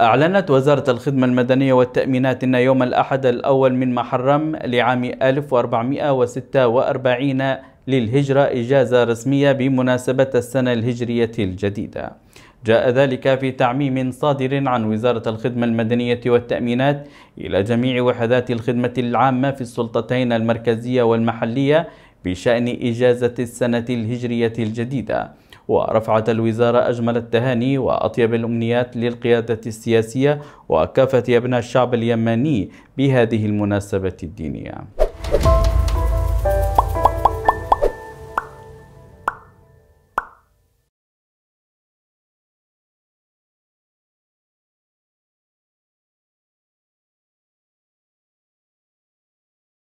أعلنت وزارة الخدمة المدنية والتأمينات أن يوم الأحد الأول من محرم لعام 1446 للهجرة إجازة رسمية بمناسبة السنة الهجرية الجديدة جاء ذلك في تعميم صادر عن وزارة الخدمة المدنية والتأمينات إلى جميع وحدات الخدمة العامة في السلطتين المركزية والمحلية بشأن إجازة السنة الهجرية الجديدة ورفعت الوزارة أجمل التهاني وأطيب الأمنيات للقيادة السياسية وكافة أبناء الشعب اليمني بهذه المناسبة الدينية